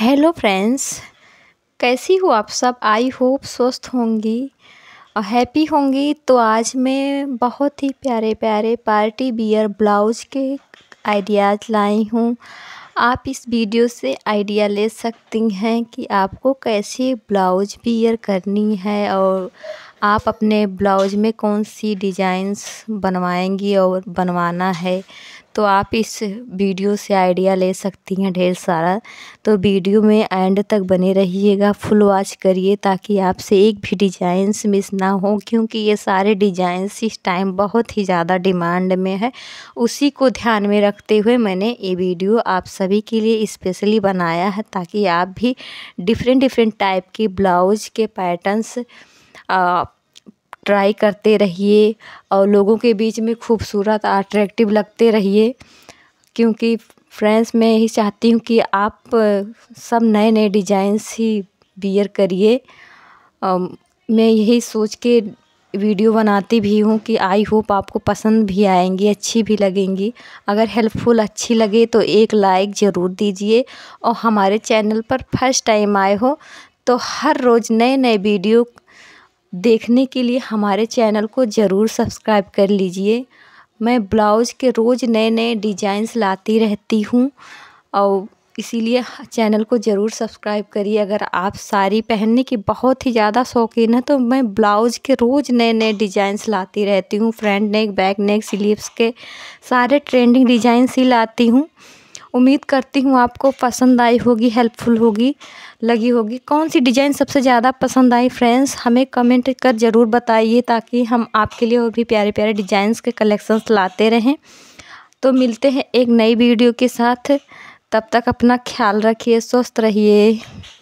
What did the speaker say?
hello friends कैसी हो आप सब आई होप स्वस्थ होंगी और हैप्पी होंगी तो आज मैं बहुत ही प्यारे प्यारे पार्टी बियर ब्लाउज के आइडियाज़ लाई हूँ आप इस वीडियो से आइडिया ले सकती हैं कि आपको कैसे ब्लाउज बियर करनी है और आप अपने ब्लाउज में कौन सी डिजाइंस बनवाएंगी और बनवाना है तो आप इस वीडियो से आइडिया ले सकती हैं ढेर सारा तो वीडियो में एंड तक बने रहिएगा फुल वॉच करिए ताकि आपसे एक भी डिजाइंस मिस ना हो क्योंकि ये सारे डिजाइंस इस टाइम बहुत ही ज़्यादा डिमांड में है उसी को ध्यान में रखते हुए मैंने ये वीडियो आप सभी के लिए स्पेशली बनाया है ताकि आप भी डिफरेंट डिफरेंट टाइप के ब्लाउज के पैटर्नस ट्राई करते रहिए और लोगों के बीच में खूबसूरत अट्रैक्टिव लगते रहिए क्योंकि फ्रेंड्स मैं यही चाहती हूँ कि आप सब नए नए डिजाइंस ही बियर करिए मैं यही सोच के वीडियो बनाती भी हूँ कि आई होप आपको पसंद भी आएंगी अच्छी भी लगेंगी अगर हेल्पफुल अच्छी लगे तो एक लाइक ज़रूर दीजिए और हमारे चैनल पर फर्स्ट टाइम आए हो तो हर रोज़ नए नए वीडियो देखने के लिए हमारे चैनल को ज़रूर सब्सक्राइब कर लीजिए मैं ब्लाउज के रोज़ नए नए डिजाइंस लाती रहती हूँ और इसीलिए चैनल को ज़रूर सब्सक्राइब करिए अगर आप साड़ी पहनने की बहुत ही ज़्यादा शौकीन है तो मैं ब्लाउज के रोज़ नए नए डिजाइंस लाती रहती हूँ front neck back neck sleeves के सारे ट्रेंडिंग डिजाइंस ही लाती हूँ उम्मीद करती हूँ आपको पसंद आई होगी हेल्पफुल होगी लगी होगी कौन सी डिज़ाइन सबसे ज़्यादा पसंद आई फ्रेंड्स हमें कमेंट कर ज़रूर बताइए ताकि हम आपके लिए और भी प्यारे प्यारे डिज़ाइंस के कलेक्शंस लाते रहें तो मिलते हैं एक नई वीडियो के साथ तब तक अपना ख्याल रखिए स्वस्थ रहिए